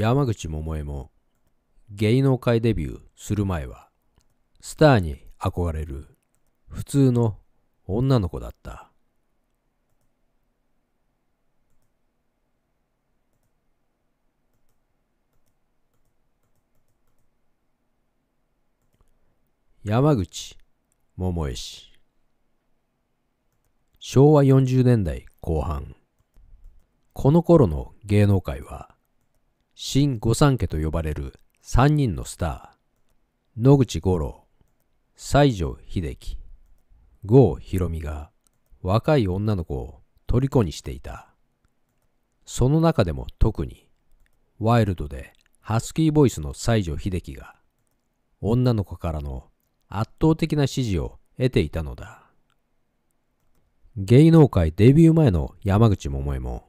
山口百恵も芸能界デビューする前はスターに憧れる普通の女の子だった山口百恵氏昭和40年代後半この頃の芸能界は新御三家と呼ばれる三人のスター、野口五郎、西城秀樹、郷ひろみが若い女の子を虜にしていた。その中でも特に、ワイルドでハスキーボイスの西城秀樹が、女の子からの圧倒的な支持を得ていたのだ。芸能界デビュー前の山口百恵も、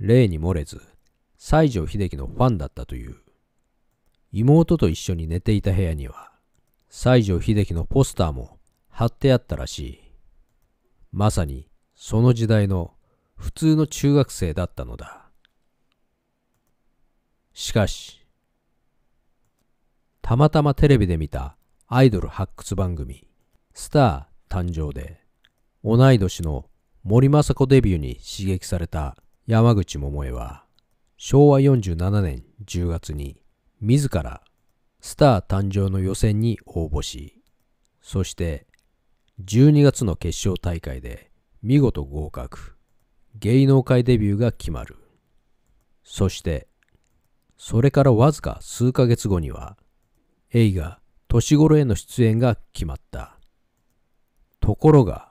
例に漏れず、西城秀樹のファンだったという。妹と一緒に寝ていた部屋には、西城秀樹のポスターも貼ってあったらしい。まさにその時代の普通の中学生だったのだ。しかし、たまたまテレビで見たアイドル発掘番組、スター誕生で、同い年の森政子デビューに刺激された山口百恵は、昭和47年10月に自らスター誕生の予選に応募し、そして12月の決勝大会で見事合格、芸能界デビューが決まる。そして、それからわずか数ヶ月後には、映画年頃への出演が決まった。ところが、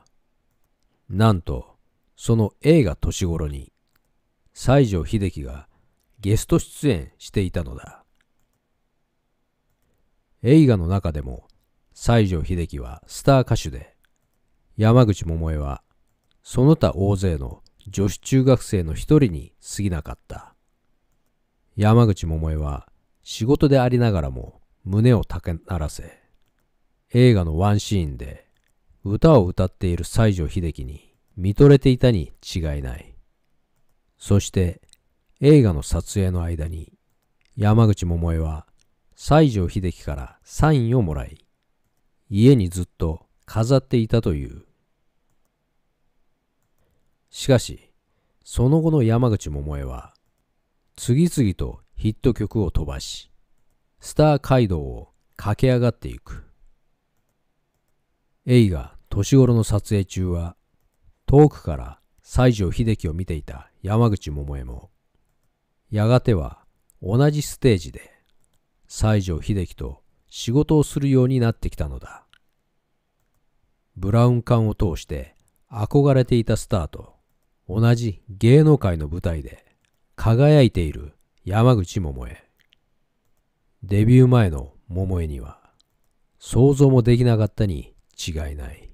なんと、その映画年頃に、西城秀樹がゲスト出演していたのだ映画の中でも西城秀樹はスター歌手で山口百恵はその他大勢の女子中学生の一人に過ぎなかった山口百恵は仕事でありながらも胸をたけならせ映画のワンシーンで歌を歌っている西城秀樹に見とれていたに違いないそして映画の撮影の間に山口百恵は西城秀樹からサインをもらい家にずっと飾っていたというしかしその後の山口百恵は次々とヒット曲を飛ばしスター街道を駆け上がっていく映画年頃の撮影中は遠くから西城秀樹を見ていた山口百恵もやがては同じステージで西城秀樹と仕事をするようになってきたのだ。ブラウン管を通して憧れていたスターと同じ芸能界の舞台で輝いている山口百恵。デビュー前の桃江には想像もできなかったに違いない。